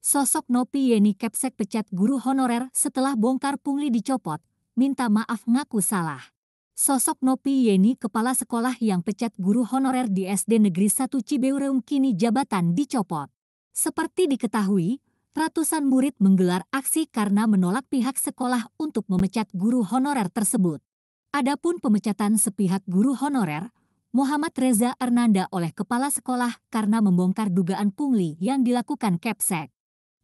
Sosok Nopi Yeni Kepsek pecat guru honorer setelah bongkar pungli dicopot, minta maaf ngaku salah. Sosok Nopi Yeni kepala sekolah yang pecat guru honorer di SD Negeri 1 Cibeureum kini jabatan dicopot. Seperti diketahui, ratusan murid menggelar aksi karena menolak pihak sekolah untuk memecat guru honorer tersebut. Adapun pemecatan sepihak guru honorer, Muhammad Reza Arnanda oleh kepala sekolah karena membongkar dugaan pungli yang dilakukan Kepsek.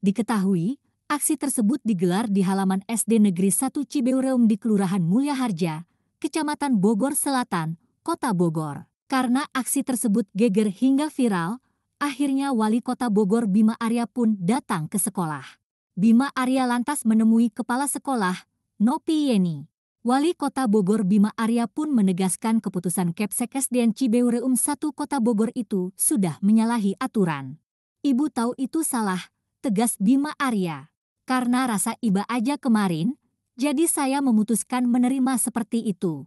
Diketahui, aksi tersebut digelar di halaman SD Negeri 1 Cibeureum di Kelurahan Mulia Harja, Kecamatan Bogor Selatan, Kota Bogor. Karena aksi tersebut geger hingga viral, akhirnya wali kota Bogor Bima Arya pun datang ke sekolah. Bima Arya lantas menemui kepala sekolah, Nopi Yeni. Wali Kota Bogor Bima Arya pun menegaskan keputusan Kepsek SDN Cibeureum 1 Kota Bogor itu sudah menyalahi aturan. Ibu tahu itu salah, tegas Bima Arya. Karena rasa iba aja kemarin, jadi saya memutuskan menerima seperti itu.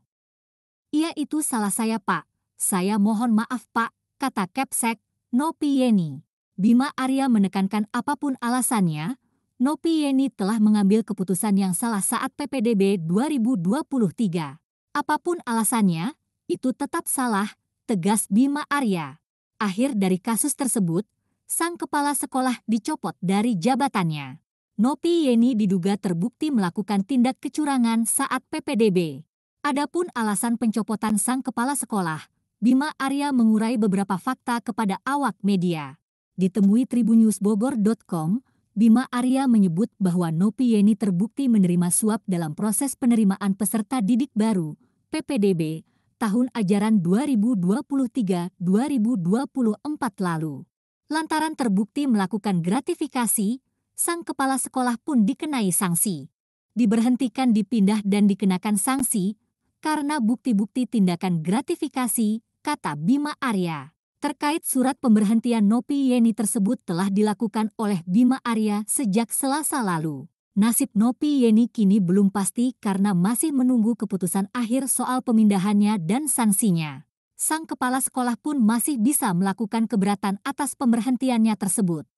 Iya itu salah saya pak, saya mohon maaf pak, kata Kepsek, Nopi Yeni. Bima Arya menekankan apapun alasannya, Nopi Yeni telah mengambil keputusan yang salah saat PPDB 2023. Apapun alasannya, itu tetap salah, tegas Bima Arya. Akhir dari kasus tersebut, sang kepala sekolah dicopot dari jabatannya. Nopi Yeni diduga terbukti melakukan tindak kecurangan saat PPDB. Adapun alasan pencopotan sang kepala sekolah, Bima Arya mengurai beberapa fakta kepada awak media. Ditemui tribunnews.bogor.com, Bima Arya menyebut bahwa Nopi Yeni terbukti menerima suap dalam proses penerimaan peserta didik baru, PPDB, tahun ajaran 2023-2024 lalu lantaran terbukti melakukan gratifikasi, sang kepala sekolah pun dikenai sanksi. Diberhentikan dipindah dan dikenakan sanksi karena bukti-bukti tindakan gratifikasi, kata Bima Arya. Terkait surat pemberhentian Nopi Yeni tersebut telah dilakukan oleh Bima Arya sejak selasa lalu. Nasib Nopi Yeni kini belum pasti karena masih menunggu keputusan akhir soal pemindahannya dan sanksinya sang kepala sekolah pun masih bisa melakukan keberatan atas pemberhentiannya tersebut.